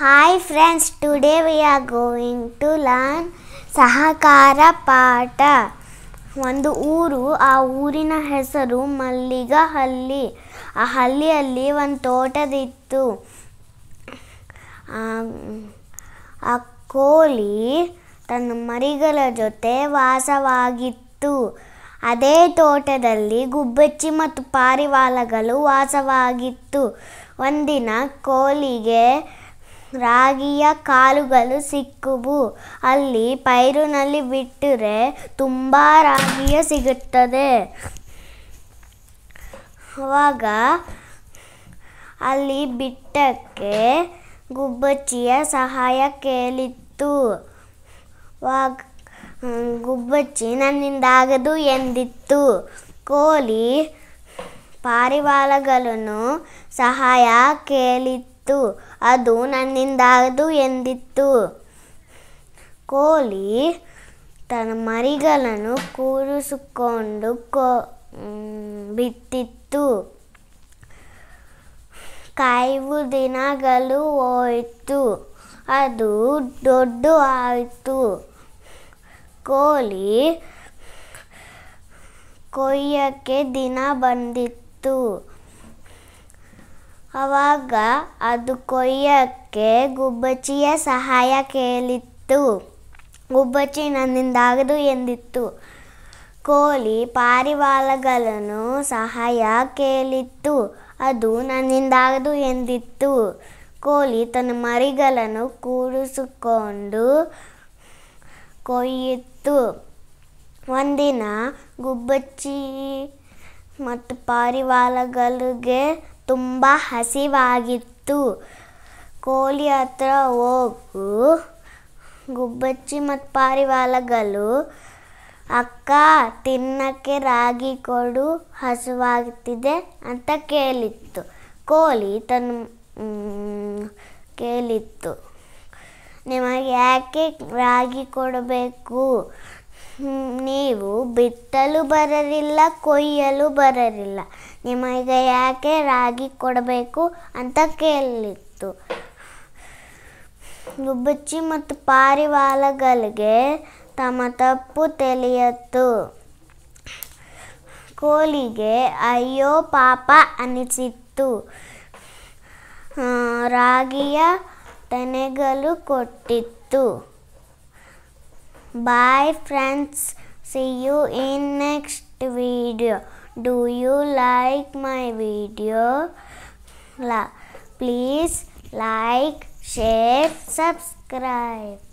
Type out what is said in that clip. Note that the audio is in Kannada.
Hi friends today we are going to learn ಸಹಕಾರ ಪಾಠ ಒಂದು ಊರು ಆ ಊರಿನ ಹೆಸರು ಮಲ್ಲಿಗ ಮಲ್ಲಿಗಹಳ್ಳಿ ಆ ಹಳ್ಳಿಯಲ್ಲಿ ಒಂದು ತೋಟದಿತ್ತು ಆ ಕೋಳಿ ತನ್ನ ಮರಿಗಳ ಜೊತೆ ವಾಸವಾಗಿತ್ತು ಅದೇ ತೋಟದಲ್ಲಿ ಗುಬ್ಬಚ್ಚಿ ಮತ್ತು ಪಾರಿವಾಳಗಳು ವಾಸವಾಗಿತ್ತು ಒಂದಿನ ಕೋಳಿಗೆ ರಾಗಿಯ ಕಾಳುಗಳು ಸಿಕ್ಕುವು ಅಲ್ಲಿ ಪೈರುನಲ್ಲಿ ಬಿಟ್ಟರೆ ತುಂಬ ರಾಗಿಯ ಸಿಗುತ್ತದೆ ಆವಾಗ ಅಲ್ಲಿ ಬಿಟ್ಟಕ್ಕೆ ಗುಬ್ಬಚ್ಚಿಯ ಸಹಾಯ ಕೇಳಿತ್ತು ಗುಬ್ಬಚ್ಚಿ ನನ್ನಿಂದಾಗದು ಎಂದಿತ್ತು ಕೋಲಿ ಪಾರಿವಾಳಗಳನ್ನು ಸಹಾಯ ಕೇಳಿತ್ತು ಅದು ನನ್ನಿಂದಾಗದು ಎಂದಿತ್ತು ಕೋಳಿ ತನ್ನ ಮರಿಗಳನ್ನು ಕೂರಿಸಿಕೊಂಡು ಕೋ ಬಿತ್ತಿತ್ತು ಕಾಯುವು ದಿನಗಳು ಹೋಯಿತು ಅದು ದೊಡ್ಡ ಆಯಿತು ಕೋಳಿ ಕೊಯ್ಯಕ್ಕೆ ದಿನ ಬಂದಿತ್ತು ಆವಾಗ ಅದು ಕೊಯ್ಯಕ್ಕೆ ಗುಬ್ಬಚ್ಚಿಯ ಸಹಾಯ ಕೇಳಿತ್ತು ಗುಬ್ಬಚ್ಚಿ ನನ್ನಿಂದಾಗದು ಎಂದಿತ್ತು ಕೋಳಿ ಪಾರಿವಾಳಗಳನ್ನು ಸಹಾಯ ಕೇಳಿತ್ತು ಅದು ನನ್ನಿಂದಾಗದು ಎಂದಿತ್ತು ಕೋಳಿ ತನ್ನ ಮರಿಗಳನ್ನು ಕೂಡಿಸಿಕೊಂಡು ಕೊಯ್ಯಿತ್ತು ಒಂದಿನ ಗುಬ್ಬಚ್ಚಿ ಮತ್ತು ಪಾರಿವಾಳಗಳಿಗೆ ತುಂಬ ಹಸಿವಾಗಿತ್ತು ಕೋಳಿ ಹತ್ರ ಹೋಗು ಗುಬ್ಬಚ್ಚಿ ಮತ್ತು ಪಾರಿವಾಳಗಳು ಅಕ್ಕ ತಿನ್ನಕ್ಕೆ ರಾಗಿ ಕೊಡು ಹಸುವಾಗುತ್ತಿದೆ ಅಂತ ಕೇಳಿತ್ತು ಕೋಳಿ ತನ್ನ ಕೇಳಿತ್ತು ನಿಮಗೆ ಯಾಕೆ ರಾಗಿ ಕೊಡಬೇಕು ನೀವು ಬಿತ್ತಲು ಬರಲಿಲ್ಲ ಕೊಯ್ಯಲು ಬರಲಿಲ್ಲ ನಿಮಗೆ ಯಾಕೆ ರಾಗಿ ಕೊಡಬೇಕು ಅಂತ ಕೇಳಿತ್ತು ಗುಬ್ಬಚ್ಚಿ ಮತ್ತು ಪಾರಿವಾಳಗಳಿಗೆ ತಮ್ಮ ತಪ್ಪು ತೆಲಿಯತ್ತು ಕೋಲಿಗೆ ಅಯ್ಯೋ ಪಾಪ ಅನಿಸಿತ್ತು ರಾಗಿಯ ತೆನೆಗಳು ಕೊಟ್ಟಿತ್ತು Bye friends. See you in next video. Do you like my video? please like, share, subscribe.